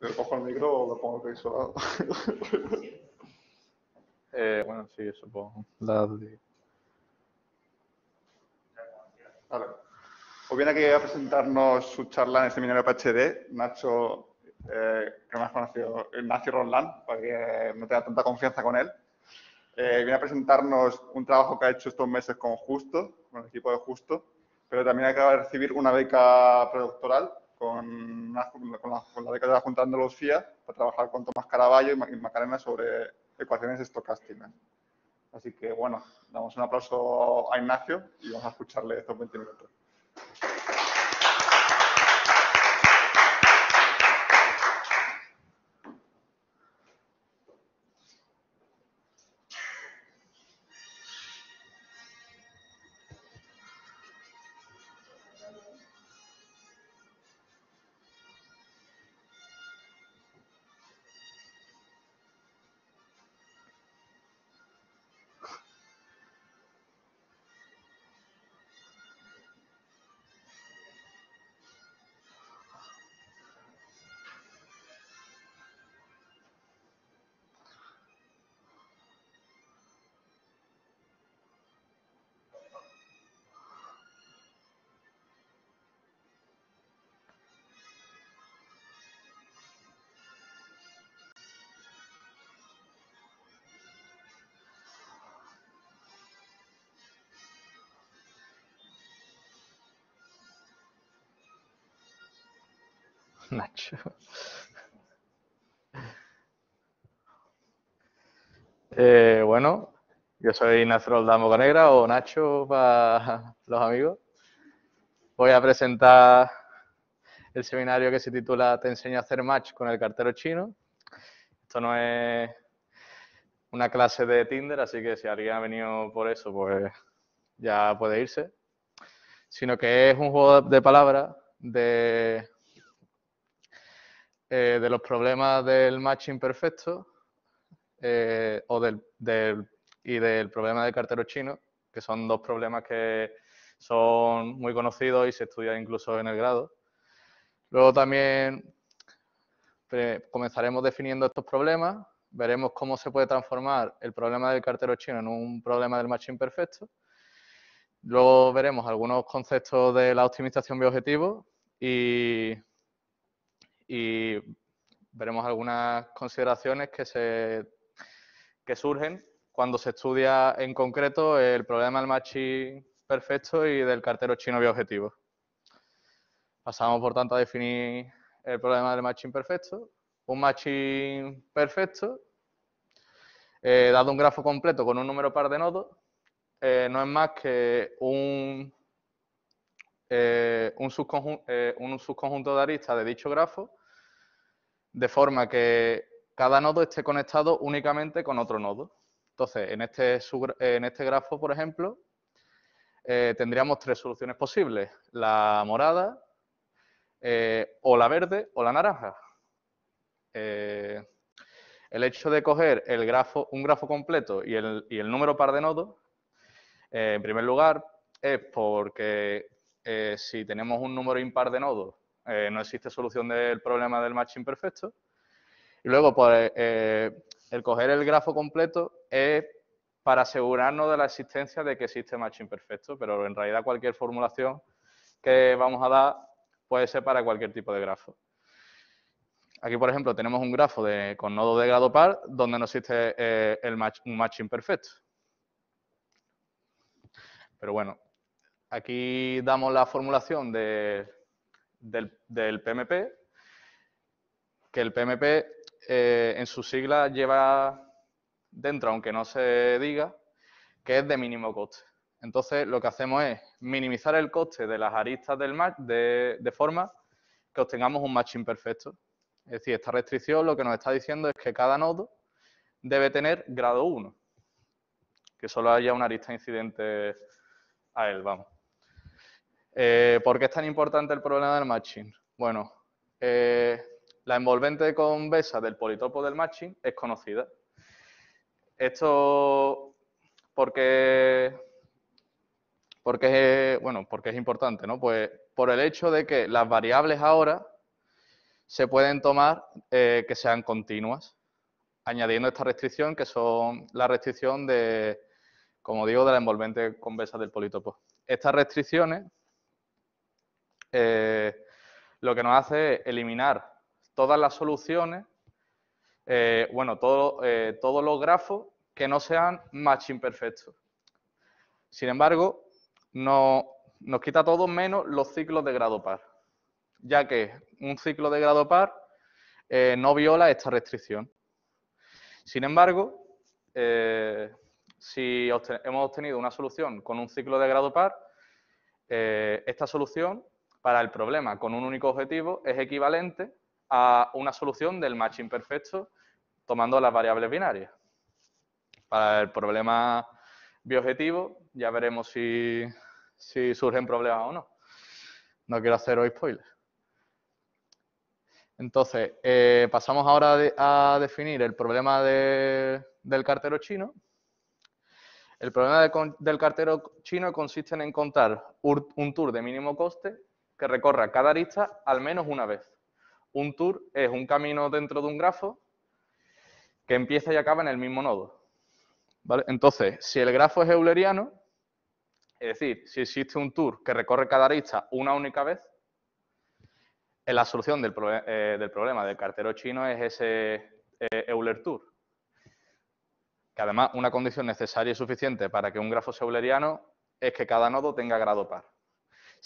¿Le cojo el micro o lo pongo aquí eh, bueno, sí, supongo. la de... Vale. Pues viene aquí a presentarnos su charla en el seminario PHD, Nacho, eh, que más conocido, Ignacio Roland, para que no tenga tanta confianza con él. Eh, viene a presentarnos un trabajo que ha hecho estos meses con Justo, con el equipo de Justo, pero también acaba de recibir una beca predoctoral con, la, con, década de la Junta Andalucía para trabajar con Tomás Caraballo y Macarena sobre ecuaciones estocásticas. Así que bueno, damos un aplauso a Ignacio y vamos a escucharle estos 20 minutos. Nacho. Eh, bueno, yo soy Nacho Damo Negra o Nacho para los amigos. Voy a presentar el seminario que se titula Te enseño a hacer match con el cartero chino. Esto no es una clase de Tinder, así que si alguien ha venido por eso, pues ya puede irse. Sino que es un juego de palabras de eh, de los problemas del matching imperfecto eh, o y del problema de cartero chino, que son dos problemas que son muy conocidos y se estudian incluso en el grado. Luego también comenzaremos definiendo estos problemas, veremos cómo se puede transformar el problema del cartero chino en un problema del matching imperfecto Luego veremos algunos conceptos de la optimización de y y veremos algunas consideraciones que, se, que surgen cuando se estudia en concreto el problema del matching perfecto y del cartero chino bioobjetivo. Pasamos, por tanto, a definir el problema del matching perfecto. Un matching perfecto, eh, dado un grafo completo con un número par de nodos, eh, no es más que un eh, eh, un, subconjunto, de aristas de dicho grafo, de forma que cada nodo esté conectado únicamente con otro nodo. Entonces, en este, este grafo, por ejemplo, eh, tendríamos tres soluciones posibles, la morada, o la verde, o la naranja. el hecho de coger un grafo completo y el, y el número par de nodos, en primer lugar, es porque eh, si tenemos un número impar de nodos, eh, no existe solución del problema del matching perfecto. Y luego, pues, eh, el coger el grafo completo es para asegurarnos de la existencia de que existe matching perfecto, pero en realidad cualquier formulación que vamos a dar puede ser para cualquier tipo de grafo. Aquí, por ejemplo, tenemos un grafo de, con nodo de grado par donde no existe el match, un matching perfecto. Pero bueno, Aquí damos la formulación del, PMP, que el PMP eh, en su sigla lleva dentro, aunque no se diga, que es de mínimo coste. Entonces, lo que hacemos es minimizar el coste de las aristas del match de, de forma que obtengamos un match perfecto. Es decir, esta restricción lo que nos está diciendo es que cada nodo debe tener grado 1, que solo haya una arista incidente a él, vamos. Eh, ¿Por qué es tan importante el problema del matching? Bueno, eh, la envolvente convexa del politopo del matching es conocida. Esto porque, porque, bueno, porque es importante, ¿no? Pues por el hecho de que las variables ahora se pueden tomar eh, que sean continuas, añadiendo esta restricción que son la restricción de, como digo, de la envolvente convexa del politopo. Estas restricciones eh, lo que nos hace es eliminar todas las soluciones, eh, bueno, eh, todos los grafos que no sean match imperfectos. Sin embargo, nos quita todo menos los ciclos de grado par, ya que un ciclo de grado par no viola esta restricción. Sin embargo, si hemos obtenido una solución con un ciclo de grado par, esta solución para el problema con un único objetivo es equivalente a una solución del matching perfecto tomando las variables binarias. Para el problema biobjetivo ya veremos si, surgen problemas o no. No quiero hacer hoy spoilers. Entonces, eh, pasamos ahora a definir el problema del cartero chino. El problema del cartero chino consiste en encontrar un tour de mínimo coste que recorra cada arista al menos una vez. Un tour es un camino dentro de un grafo que empieza y acaba en el mismo nodo. Entonces, si el grafo es euleriano, es decir, si existe un tour que recorre cada arista una única vez, eh, la solución eh, del, problema del cartero chino es ese eh, Euler tour. Que además una condición necesaria y suficiente para que un grafo sea euleriano es que cada nodo tenga grado par.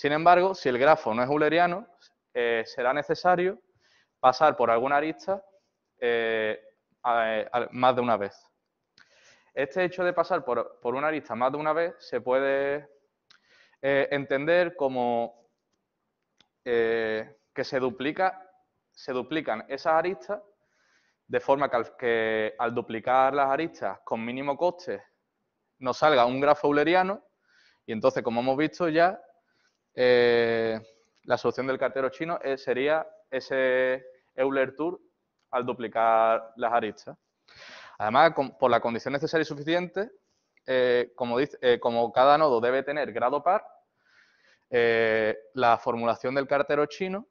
Sin embargo, si el grafo no es euleriano, eh, será necesario pasar por alguna arista eh, eh, más de una vez. Este hecho de pasar por, una arista más de una vez se puede entender como que se, duplica, se duplican esas aristas de forma que al, que al duplicar las aristas con mínimo coste nos salga un grafo euleriano y entonces, como hemos visto ya, eh, la solución del cartero chino eh, sería ese Euler Tour al duplicar las aristas. Además, por la condición necesaria y suficiente, eh, como, cada nodo debe tener grado par, la formulación del cartero chino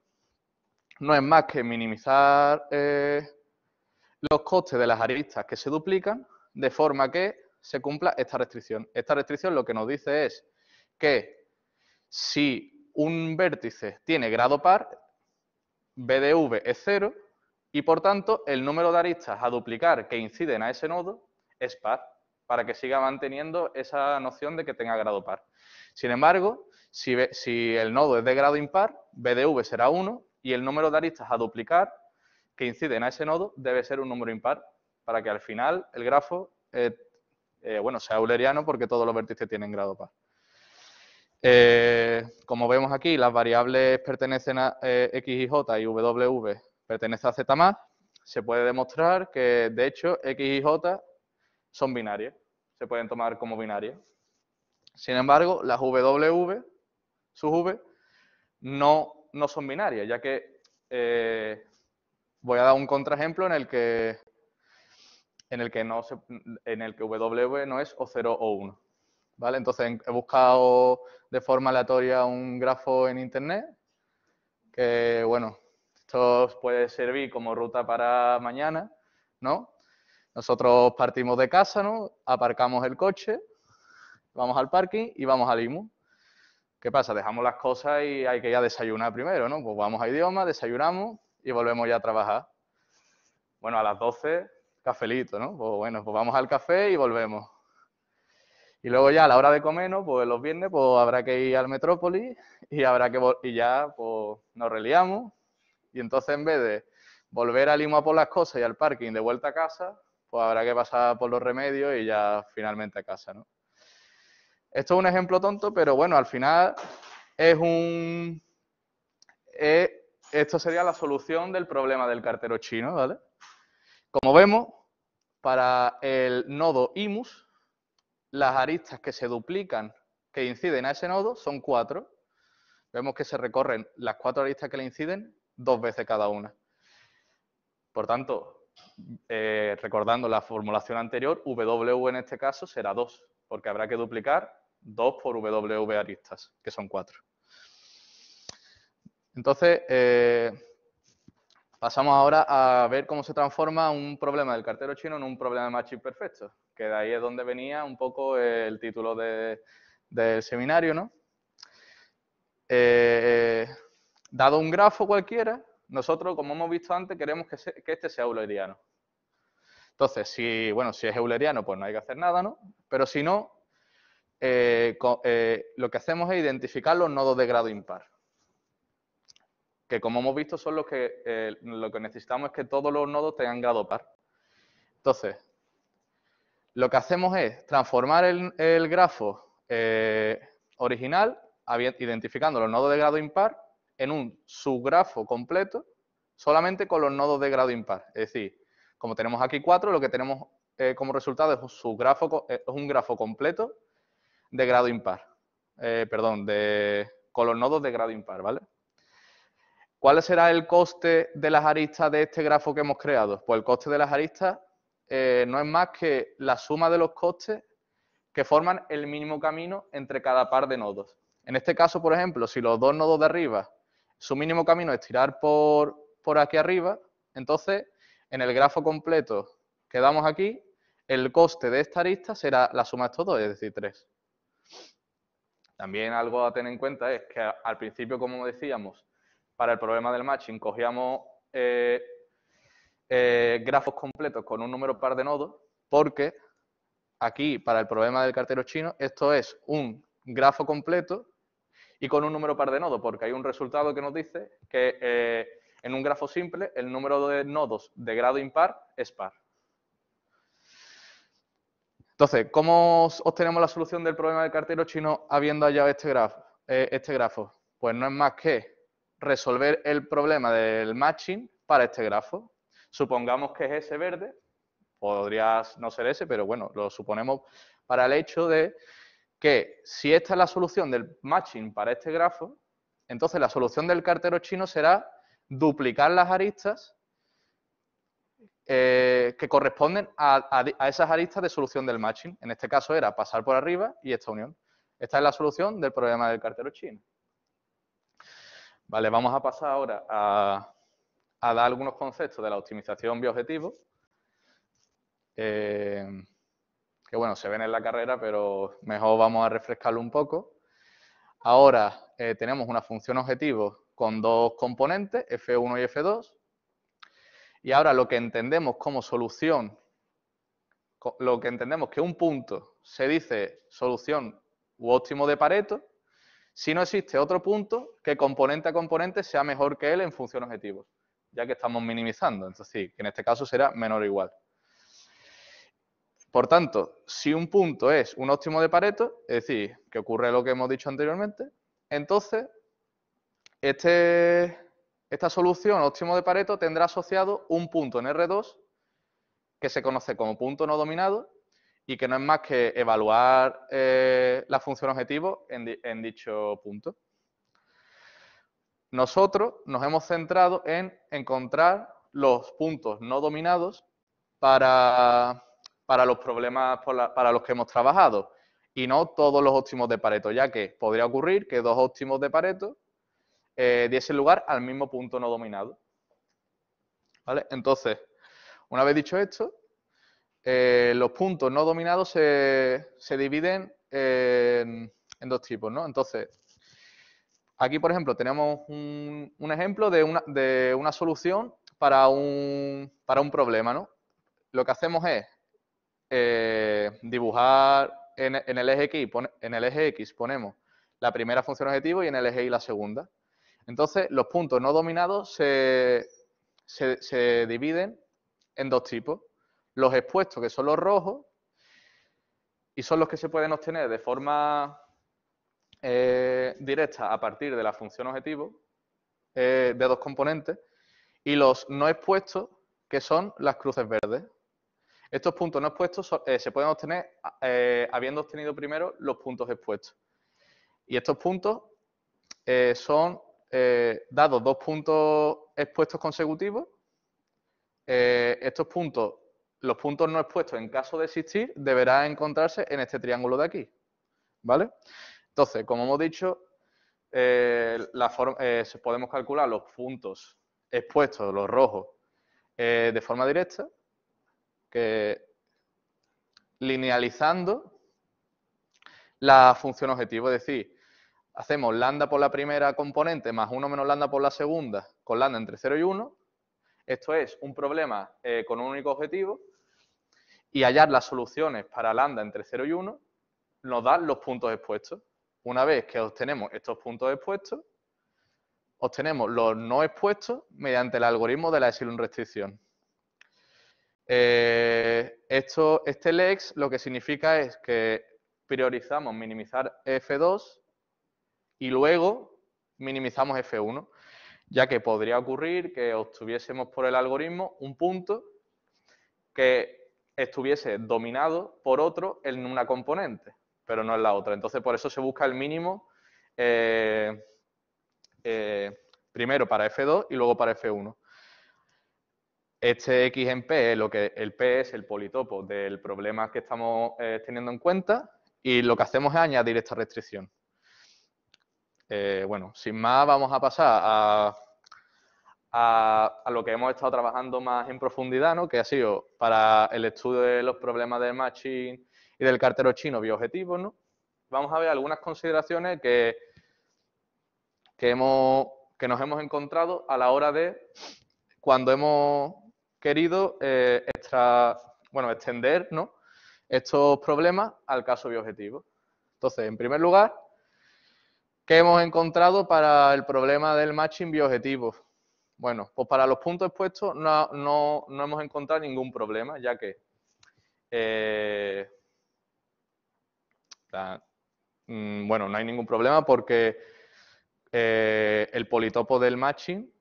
no es más que minimizar los costes de las aristas que se duplican, de forma que se cumpla esta restricción. Esta restricción lo que nos dice es que si un vértice tiene grado par, BDV es 0 y por tanto el número de aristas a duplicar que inciden a ese nodo es par, para que siga manteniendo esa noción de que tenga grado par. Sin embargo, si, el nodo es de grado impar, BDV será 1 y el número de aristas a duplicar que inciden a ese nodo debe ser un número impar, para que al final el grafo eh, eh, bueno, sea euleriano porque todos los vértices tienen grado par. Eh, como vemos aquí, las variables pertenecen a eh, x y j y w pertenece a z más. Se puede demostrar que, de hecho, x y j son binarias. Se pueden tomar como binarias. Sin embargo, las w, sus v, no, no son binarias, ya que eh, voy a dar un contraejemplo en el que en el que no en el que w no es o 0 o 1. ¿vale? Entonces he buscado de forma aleatoria un grafo en internet, que bueno, esto puede servir como ruta para mañana, ¿no? Nosotros partimos de casa, ¿no? Aparcamos el coche, vamos al parking y vamos al IMU. ¿Qué pasa? Dejamos las cosas y hay que ya desayunar primero, ¿no? Pues vamos a idioma, desayunamos y volvemos ya a trabajar. Bueno, a las 12, cafelito, ¿no? Pues bueno, pues vamos al café y volvemos. Y luego ya a la hora de no pues los viernes, pues habrá que ir al Metrópolis y habrá que y ya pues nos reliamos. Y entonces en vez de volver a Lima por las cosas y al parking de vuelta a casa, pues habrá que pasar por los remedios y ya finalmente a casa, ¿no? Esto es un ejemplo tonto, pero bueno, al final es un... E, esto sería la solución del problema del cartero chino, ¿vale? Como vemos, para el nodo IMUS, las aristas que se duplican, que inciden a ese nodo, son cuatro. Vemos que se recorren las cuatro aristas que le inciden dos veces cada una. Por tanto, eh, recordando la formulación anterior, W en este caso será dos. porque habrá que duplicar dos por W aristas, que son cuatro. Entonces, eh, Pasamos ahora a ver cómo se transforma un problema del cartero chino en un problema de matching perfecto, que de ahí es donde venía un poco el título de, del seminario, ¿no? Eh, dado un grafo cualquiera, nosotros, como hemos visto antes, queremos que, este sea euleriano. Entonces, si, bueno, si es euleriano, pues no hay que hacer nada, ¿no? Pero si no, eh, eh, lo que hacemos es identificar los nodos de grado impar que como hemos visto son los que eh, lo que necesitamos es que todos los nodos tengan grado par. Entonces, lo que hacemos es transformar el, grafo eh, original, identificando los nodos de grado impar, en un subgrafo completo solamente con los nodos de grado impar. Es decir, como tenemos aquí cuatro, lo que tenemos eh, como resultado es un, subgrafo, es un grafo completo de grado impar. perdón, de, con los nodos de grado impar, ¿vale? ¿Cuál será el coste de las aristas de este grafo que hemos creado? Pues el coste de las aristas eh, no es más que la suma de los costes que forman el mínimo camino entre cada par de nodos. En este caso, por ejemplo, si los dos nodos de arriba, su mínimo camino es tirar por, por aquí arriba, entonces en el grafo completo que damos aquí, el coste de esta arista será la suma de estos es decir, tres. También algo a tener en cuenta es que al principio, como decíamos, para el problema del matching cogíamos eh, eh, grafos completos con un número par de nodos, porque aquí, para el problema del cartero chino, esto es un grafo completo y con un número par de nodos, porque hay un resultado que nos dice que eh, en un grafo simple el número de nodos de grado impar es par. Entonces, ¿cómo obtenemos la solución del problema del cartero chino habiendo hallado este grafo? este grafo? Pues no es más que resolver el problema del matching para este grafo. Supongamos que es ese verde, podría no ser ese, pero bueno, lo suponemos para el hecho de que si esta es la solución del matching para este grafo, entonces la solución del cartero chino será duplicar las aristas eh, que corresponden a esas aristas de solución del matching. En este caso era pasar por arriba y esta unión. Esta es la solución del problema del cartero chino. Vale, vamos a pasar ahora a, dar algunos conceptos de la optimización bioobjetivo. Eh, que bueno, se ven en la carrera, pero mejor vamos a refrescarlo un poco. Ahora eh, tenemos una función objetivo con dos componentes, F1 y F2. Y ahora lo que entendemos como solución, lo que entendemos que un punto se dice solución u óptimo de Pareto, si no existe otro punto que componente a componente sea mejor que él en función objetivos, ya que estamos minimizando, entonces sí, que en este caso será menor o igual. Por tanto, si un punto es un óptimo de Pareto, es decir, que ocurre lo que hemos dicho anteriormente, entonces este, esta solución óptimo de Pareto tendrá asociado un punto en R2 que se conoce como punto no dominado y que no es más que evaluar eh, la función objetivo en, dicho punto. Nosotros nos hemos centrado en encontrar los puntos no dominados para, los problemas para los que hemos trabajado y no todos los óptimos de Pareto, ya que podría ocurrir que dos óptimos de Pareto eh, diesen lugar al mismo punto no dominado. ¿Vale? Entonces, una vez dicho esto, eh, los puntos no dominados se, dividen en, dos tipos, ¿no? Entonces, aquí, por ejemplo, tenemos un, ejemplo de una, solución para un, para un, problema, ¿no? Lo que hacemos es eh, dibujar en, el eje X, en el eje X ponemos la primera función objetivo y en el eje Y la segunda. Entonces, los puntos no dominados se dividen en dos tipos los expuestos, que son los rojos, y son los que se pueden obtener de forma eh, directa a partir de la función objetivo eh, de dos componentes, y los no expuestos, que son las cruces verdes. Estos puntos no expuestos eh, se pueden obtener habiendo obtenido primero los puntos expuestos. Y estos puntos son dados dos puntos expuestos consecutivos. estos puntos los puntos no expuestos en caso de existir deberán encontrarse en este triángulo de aquí. ¿Vale? Entonces, como hemos dicho, eh, eh, podemos calcular los puntos expuestos, los rojos, eh, de forma directa, que linealizando la función objetivo, es decir, hacemos lambda por la primera componente más uno menos lambda por la segunda, con lambda entre 0 y 1, esto es un problema eh, con un único objetivo y hallar las soluciones para lambda entre 0 y 1 nos da los puntos expuestos. Una vez que obtenemos estos puntos expuestos, obtenemos los no expuestos mediante el algoritmo de la epsilon restricción. Eh, esto, este LEX lo que significa es que priorizamos minimizar F2 y luego minimizamos F1 ya que podría ocurrir que obtuviésemos por el algoritmo un punto que estuviese dominado por otro en una componente, pero no en la otra. Entonces, por eso se busca el mínimo eh, eh, primero para F2 y luego para F1. Este X en P es lo que el P es el politopo del problema que estamos eh, teniendo en cuenta y lo que hacemos es añadir esta restricción. Eh, bueno, sin más vamos a pasar a, lo que hemos estado trabajando más en profundidad, ¿no? que ha sido para el estudio de los problemas de matching y del cartero chino biobjetivo, ¿no? Vamos a ver algunas consideraciones que, que, nos hemos encontrado a la hora de cuando hemos querido eh, extra, bueno, extender estos problemas al caso biojetivo. Entonces, en primer lugar, ¿Qué hemos encontrado para el problema del matching bioobjetivo? Bueno, pues para los puntos expuestos no, no, hemos encontrado ningún problema, ya que eh, mm, bueno, no hay ningún problema porque eh, el politopo del matching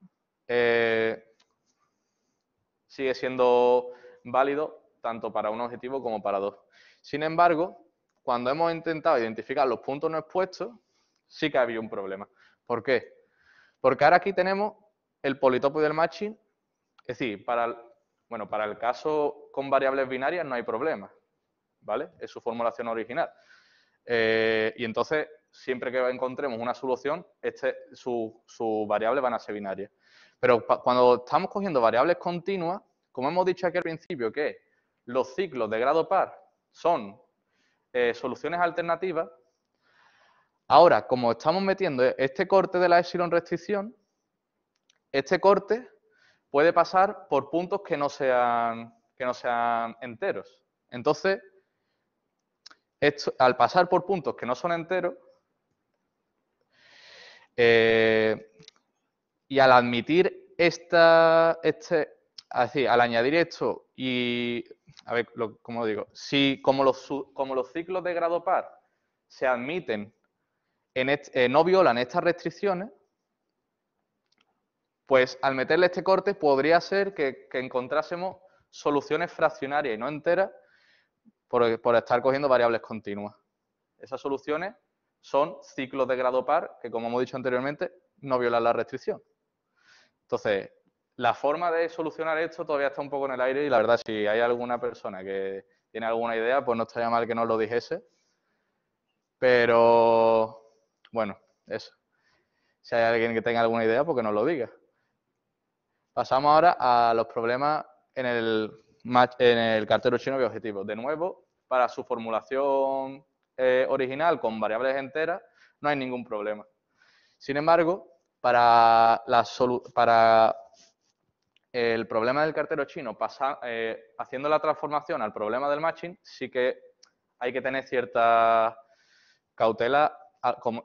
eh, sigue siendo válido tanto para un objetivo como para dos. Sin embargo, cuando hemos intentado identificar los puntos no expuestos, sí que había un problema. ¿Por qué? Porque ahora aquí tenemos el politopo y el matching. Es decir, para el, bueno, para el caso con variables binarias no hay problema. ¿Vale? Es su formulación original. Eh, y entonces, siempre que encontremos una solución, este, sus su variables van a ser binarias. Pero cuando estamos cogiendo variables continuas, como hemos dicho aquí al principio, que los ciclos de grado par son eh, soluciones alternativas, Ahora, como estamos metiendo este corte de la epsilon restricción, este corte puede pasar por puntos que no sean, que no sean enteros. Entonces, esto, al pasar por puntos que no son enteros, eh, y al admitir esta, este, así, al añadir esto y, a ver, ¿cómo digo? Si como los, como los ciclos de grado par se admiten eh, no violan estas restricciones, pues al meterle este corte podría ser que, encontrásemos soluciones fraccionarias y no enteras por, por, estar cogiendo variables continuas. Esas soluciones son ciclos de grado par que, como hemos dicho anteriormente, no violan la restricción. Entonces, la forma de solucionar esto todavía está un poco en el aire y la verdad, si hay alguna persona que tiene alguna idea, pues no estaría mal que nos lo dijese. Pero bueno, eso. Si hay alguien que tenga alguna idea, porque nos lo diga. Pasamos ahora a los problemas en el, cartero chino de objetivos. De nuevo, para su formulación eh, original con variables enteras, no hay ningún problema. Sin embargo, para, el problema del cartero chino, eh, haciendo la transformación al problema del matching, sí que hay que tener cierta cautela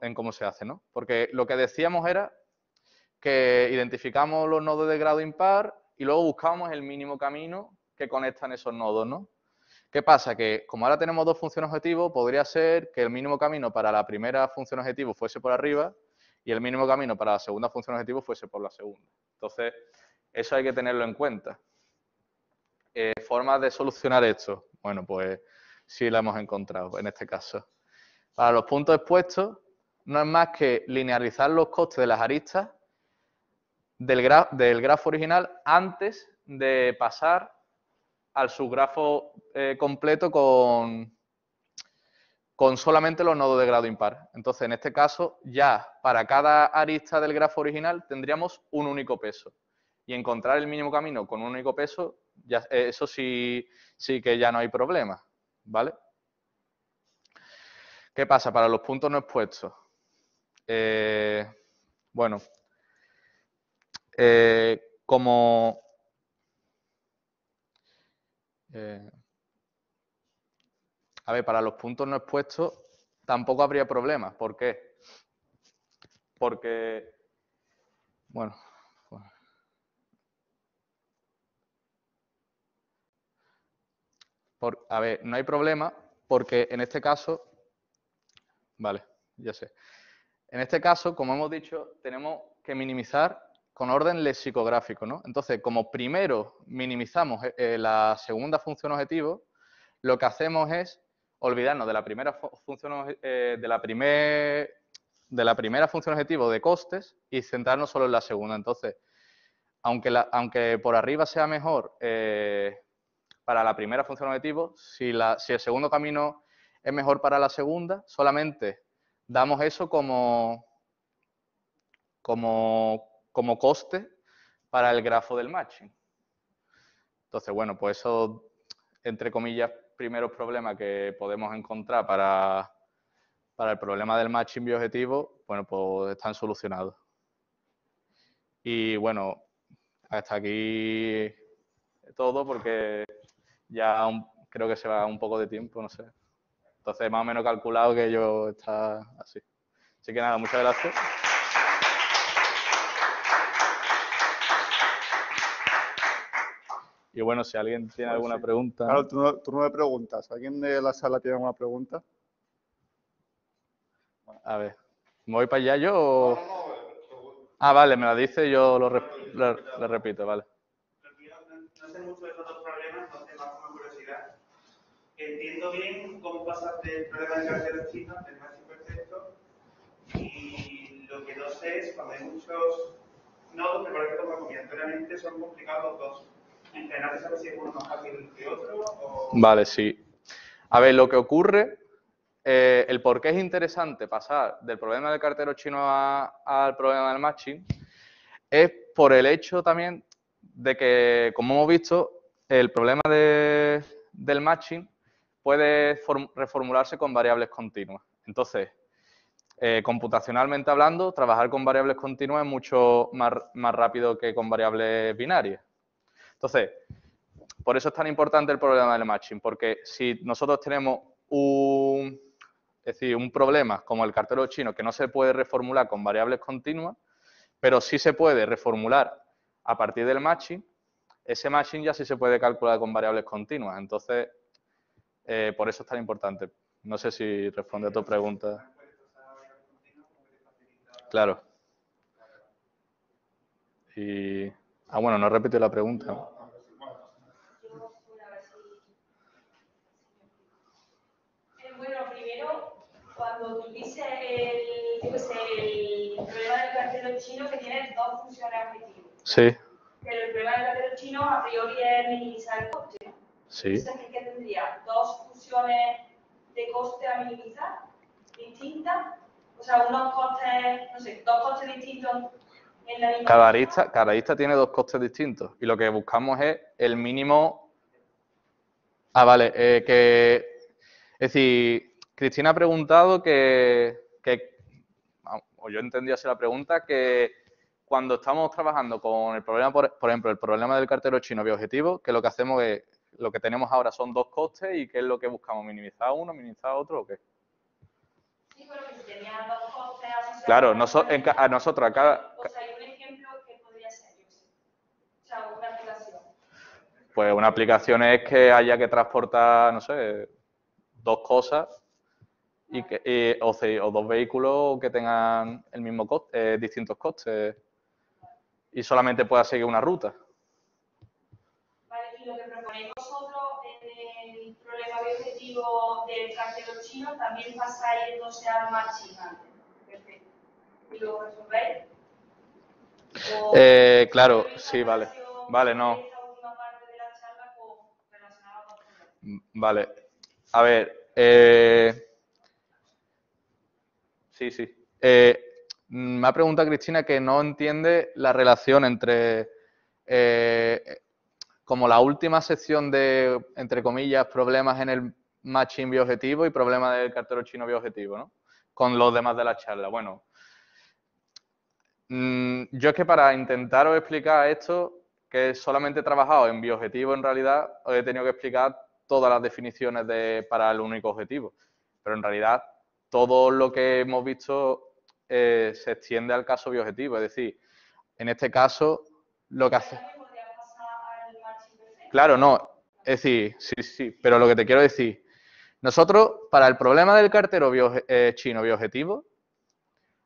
en cómo se hace, ¿no? Porque lo que decíamos era que identificamos los nodos de grado impar y luego buscamos el mínimo camino que conectan esos nodos, ¿no? ¿Qué pasa? Que como ahora tenemos dos funciones objetivo, podría ser que el mínimo camino para la primera función objetivo fuese por arriba y el mínimo camino para la segunda función objetivo fuese por la segunda. Entonces, eso hay que tenerlo en cuenta. Eh, formas de solucionar esto. Bueno, pues sí la hemos encontrado en este caso. Para los puntos expuestos, no es más que linealizar los costes de las aristas del, grafo original antes de pasar al subgrafo eh, completo con, solamente los nodos de grado impar. Entonces, en este caso, ya para cada arista del grafo original tendríamos un único peso. Y encontrar el mínimo camino con un único peso, ya, eh, eso sí, sí que ya no hay problema, ¿vale? ¿Qué pasa? Para los puntos no expuestos. Eh, bueno, eh, como... Eh, a ver, para los puntos no expuestos tampoco habría problema. ¿Por qué? Porque, bueno, a ver, no hay problema porque en este caso Vale, ya sé. En este caso, como hemos dicho, tenemos que minimizar con orden lexicográfico, ¿no? Entonces, como primero minimizamos eh, eh, la segunda función objetivo, lo que hacemos es olvidarnos de la primera función eh, de la primer, de la primera función objetivo de costes y centrarnos solo en la segunda. Entonces, aunque, aunque por arriba sea mejor para la primera función objetivo, si, la, si el segundo camino es mejor para la segunda, solamente damos eso como, como, como coste para el grafo del matching. Entonces, bueno, pues eso, entre comillas, primeros problemas que podemos encontrar para, para el problema del matching biojetivo, bueno, pues están solucionados. Y bueno, hasta aquí todo porque ya creo que se va un poco de tiempo, no sé. Entonces, más o menos calculado que yo está así. Así que nada, muchas gracias. Y bueno, si alguien tiene pues alguna pregunta. Claro, turno, de preguntas. ¿Alguien de la sala tiene alguna pregunta? A ver, ¿me voy para allá yo o... Eh, ah, vale, me la dice, yo lo, le repito, vale. bien cómo pasaste del problema de cartero chino del matching perfecto, y lo que no sé es cuando hay muchos nodos que parece como combinatoriamente son complicados dos. ¿Entrenar saber ¿sabes si es uno más fácil que otro? O... Vale, sí. A ver, lo que ocurre, eh, el por qué es interesante pasar del problema del cartero chino al problema del matching, es por el hecho también de que, como hemos visto, el problema de, del matching puede reformularse con variables continuas. Entonces, eh, computacionalmente hablando, trabajar con variables continuas es mucho más, más rápido que con variables binarias. Entonces, por eso es tan importante el problema del matching, porque si nosotros tenemos un, es decir, un problema como el cartero chino que no se puede reformular con variables continuas, pero sí se puede reformular a partir del matching, ese matching ya sí se puede calcular con variables continuas. Entonces, eh, por eso es tan importante. No sé si responde a tu pregunta. Claro. Y, ah, bueno, no repite la pregunta. Bueno, primero, cuando tú dices el, el problema del cartero chino, que tiene dos funciones adjetivas. Sí. Pero el problema del cartero chino, a priori, es minimizar el coste. Sí. tendría? ¿Dos funciones de coste a minimizar? ¿Distintas? O sea, unos costes, no sé, dos costes distintos en la misma. Cada arista, tiene dos costes distintos y lo que buscamos es el mínimo. Ah, vale, eh, que. Es decir, Cristina ha preguntado que, que. O yo entendí así la pregunta, que cuando estamos trabajando con el problema, por, por, ejemplo, el problema del cartero chino bioobjetivo, que lo que hacemos es lo que tenemos ahora son dos costes y qué es lo que buscamos, minimizar uno, minimizar otro o qué. Sí, si dos costes Claro, a nosotros, a cada. O sea, hay un ejemplo que podría ser yo. O sea, una aplicación. Pues una aplicación es que haya que transportar, no sé, dos cosas y que, o, dos vehículos que tengan el mismo coste, eh, distintos costes y solamente pueda seguir una ruta. del cartero chino también pasáis entonces al mar Perfecto. ¿Y lo resolver eh, claro, sí, vale. Vale, no. Vale. A ver. Eh... Sí, sí. Eh, mm, me ha preguntado Cristina que no entiende la relación entre eh, como la última sección de, entre comillas, problemas en el matching bioobjetivo y problema del cartero chino bioobjetivo, ¿no? Con los demás de la charla. Bueno, mm, yo es que para intentaros explicar esto, que solamente he trabajado en bioobjetivo en realidad, os he tenido que explicar todas las definiciones de, para el único objetivo. Pero en realidad todo lo que hemos visto eh, se extiende al caso bioobjetivo. Es decir, en este caso lo que hace... Claro, no. Es decir, sí, sí, pero lo que te quiero decir, nosotros, para el problema del cartero eh, chino biojetivo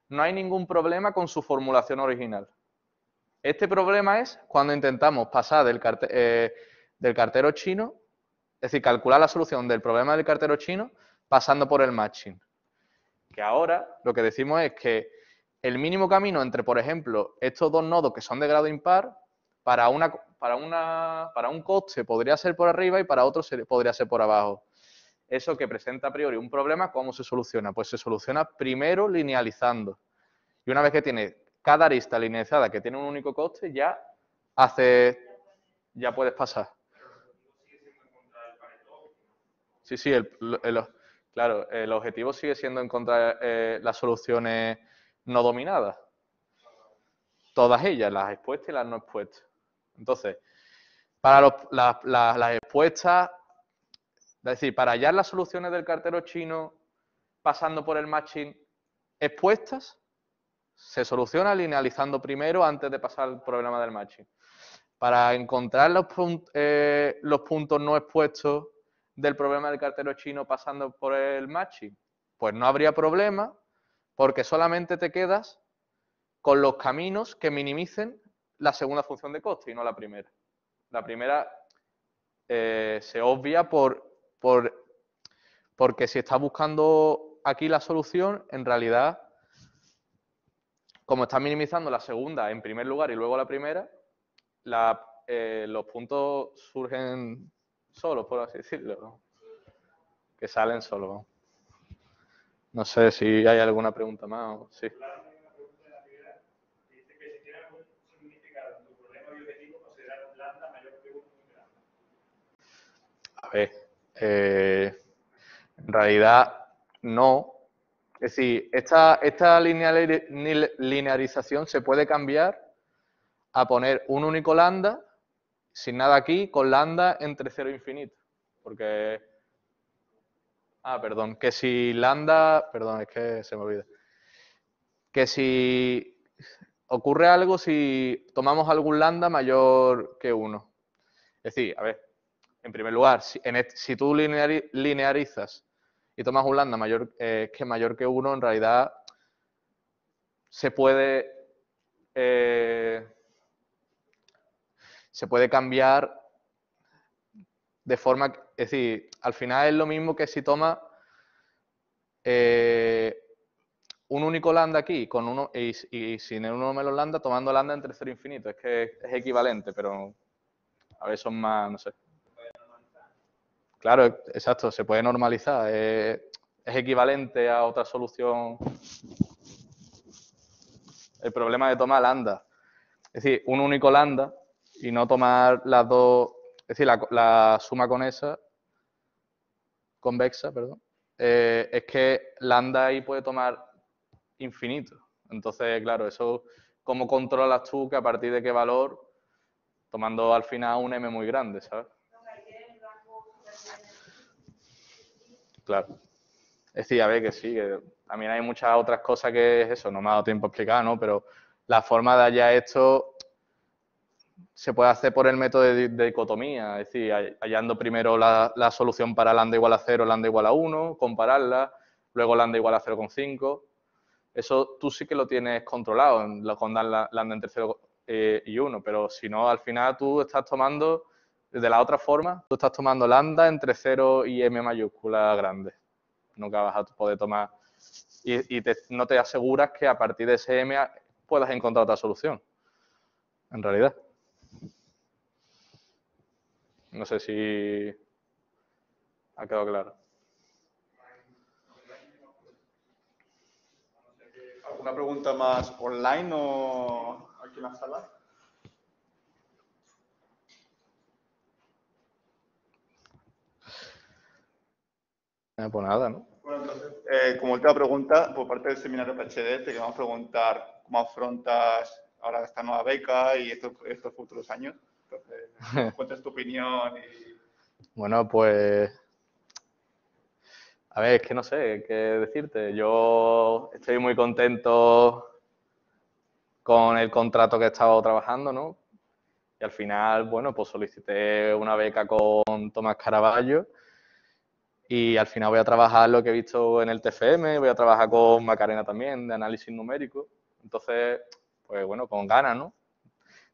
no hay ningún problema con su formulación original. Este problema es cuando intentamos pasar del, eh, del cartero chino, es decir, calcular la solución del problema del cartero chino pasando por el matching. Que ahora lo que decimos es que el mínimo camino entre, por ejemplo, estos dos nodos que son de grado impar, para, una, para, una, para un coste podría ser por arriba y para otro podría ser por abajo eso que presenta a priori un problema, ¿cómo se soluciona? Pues se soluciona primero linealizando. Y una vez que tiene cada arista linealizada que tiene un único coste, ya hace, ya puedes pasar. Sí, sí, el, claro, el objetivo sigue siendo encontrar eh, las soluciones no dominadas. Todas ellas, las expuestas y las no expuestas. Entonces, para las expuestas es decir, para hallar las soluciones del cartero chino pasando por el matching expuestas, se soluciona linealizando primero antes de pasar al problema del matching. Para encontrar los, eh, puntos no expuestos del problema del cartero chino pasando por el matching, pues no habría problema porque solamente te quedas con los caminos que minimicen la segunda función de coste y no la primera. La primera eh, se obvia por porque si estás buscando aquí la solución, en realidad, como está minimizando la segunda en primer lugar y luego la primera, eh, los puntos surgen solos, por así decirlo, que salen solos. No sé si hay alguna pregunta más. Sí. A ver, eh, en realidad, no. Es decir, esta, esta linearización se puede cambiar a poner un único lambda sin nada aquí, con lambda entre cero e infinito. Porque... Ah, perdón, que si lambda... Perdón, es que se me olvida. Que si ocurre algo si tomamos algún lambda mayor que uno Es decir, a ver, en primer lugar, si, tú linearizas y tomas un lambda mayor, eh, que mayor que 1, en realidad se puede, eh, se puede cambiar de forma, es decir, al final es lo mismo que si tomas eh, un único lambda aquí con uno, y, sin el uno menos lambda, tomando lambda entre cero e infinito, es que es equivalente, pero a veces son más, no sé. Claro, exacto, se puede normalizar. es equivalente a otra solución. El problema de tomar lambda. Es decir, un único lambda y no tomar las dos. Es decir, la, suma con esa, convexa, perdón, eh, es que lambda ahí puede tomar infinito. Entonces, claro, eso, ¿cómo controlas tú que a partir de qué valor, tomando al final un m muy grande, ¿sabes? claro. Es decir, a ver, que sí, que también hay muchas otras cosas que es eso, no me ha dado tiempo a explicar, ¿no? Pero la forma de hallar esto se puede hacer por el método de, dicotomía, es decir, hallando primero la, solución para lambda igual a 0, lambda igual a 1, compararla, luego lambda igual a con 0,5. Eso tú sí que lo tienes controlado con lambda entre 0 eh, y 1, pero si no, al final tú estás tomando de la otra forma, tú estás tomando lambda entre 0 y m mayúscula grande. Nunca vas a poder tomar... Y, no te aseguras que a partir de ese m puedas encontrar otra solución, en realidad. No sé si ha quedado claro. ¿Alguna pregunta más online o aquí en la sala? Eh, pues nada, ¿no? Eh, como última pregunta, por parte del seminario PHD, te a preguntar cómo afrontas ahora esta nueva beca y estos, estos futuros años. Entonces, cuéntanos tu opinión. Y... Bueno, pues. A ver, es que no sé qué decirte. Yo estoy muy contento con el contrato que he estado trabajando, ¿no? Y al final, bueno, pues solicité una beca con Tomás Caraballo y al final voy a trabajar lo que he visto en el TFM, voy a trabajar con Macarena también, de análisis numérico. Entonces, pues bueno, con ganas, ¿no?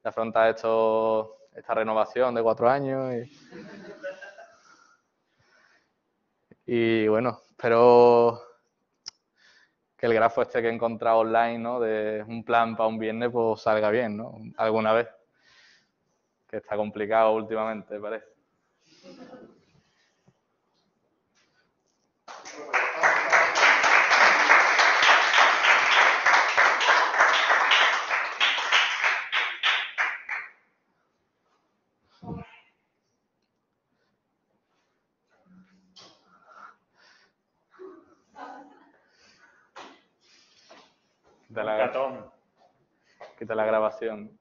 De afrontar esto, esta renovación de cuatro años. Y, bueno, espero que el grafo este que he encontrado online, ¿no? De un plan para un viernes, pues salga bien, ¿no? Alguna vez. Que está complicado últimamente, parece. la grabación.